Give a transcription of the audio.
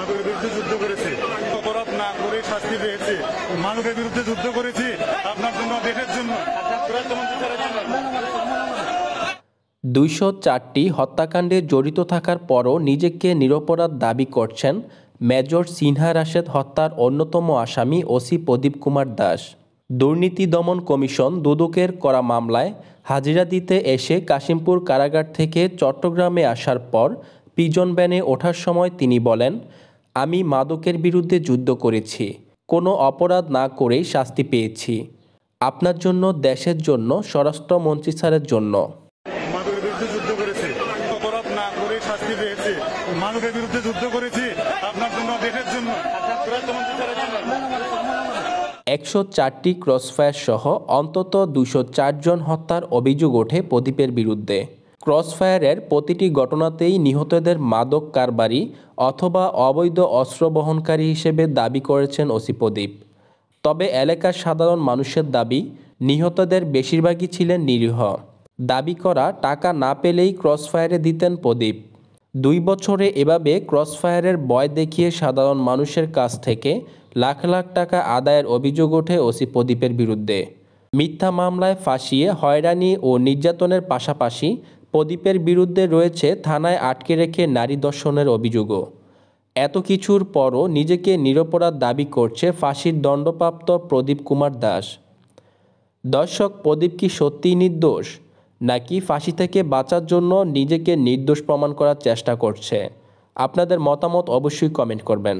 মাদকের বিরুদ্ধে যুদ্ধ করেছে অপরাধ না করে শাস্তি পেয়েছে মাদকের বিরুদ্ধে যুদ্ধ করেছি আপনার জন্য দেশের জন্য দুইশো চারটি হত্যাকাণ্ডে জড়িত থাকার পরও নিজেকে নিরপরাধ দাবি করছেন মেজর সিনহা রাশেদ হত্যার অন্যতম আসামি ওসি প্রদীপ কুমার দাস দুর্নীতি দমন কমিশন দুদকের করা মামলায় হাজিরা দিতে এসে কাশিমপুর কারাগার থেকে চট্টগ্রামে আসার পর পিজন ব্যানে ওঠার সময় তিনি বলেন আমি মাদকের বিরুদ্ধে যুদ্ধ করেছি কোনো অপরাধ না করেই শাস্তি পেয়েছি আপনার জন্য দেশের জন্য মন্ত্রী স্যারের জন্য জন্য একশো চারটি ক্রসফায়ার সহ অন্তত দুশো জন হত্যার অভিযোগ ওঠে প্রদীপের বিরুদ্ধে ক্রসফায়ারের প্রতিটি ঘটনাতেই নিহতদের মাদক কারবারি অথবা অবৈধ অস্ত্র বহনকারী হিসেবে দাবি করেছেন ওসি প্রদীপ তবে এলাকার সাধারণ মানুষের দাবি নিহতদের বেশিরভাগই ছিলেন নিরীহ দাবি করা টাকা না পেলেই ক্রসফায়ারে দিতেন প্রদীপ দুই বছরে এভাবে ক্রসফায়ারের বয় দেখিয়ে সাধারণ মানুষের কাছ থেকে লাখ লাখ টাকা আদায়ের অভিযোগ ওঠে ওসি প্রদীপের বিরুদ্ধে মিথ্যা মামলায় ফাঁসিয়ে হয়রানি ও নির্যাতনের পাশাপাশি প্রদীপের বিরুদ্ধে রয়েছে থানায় আটকে রেখে নারী দর্শনের অভিযোগও এত কিছুর পরও নিজেকে নিরপরাধ দাবি করছে ফাঁসির দণ্ডপ্রাপ্ত প্রদীপ কুমার দাস দর্শক প্রদীপ কি সত্যিই নির্দোষ নাকি ফাঁসি থেকে বাঁচার জন্য নিজেকে নির্দোষ প্রমাণ করার চেষ্টা করছে আপনাদের মতামত অবশ্যই কমেন্ট করবেন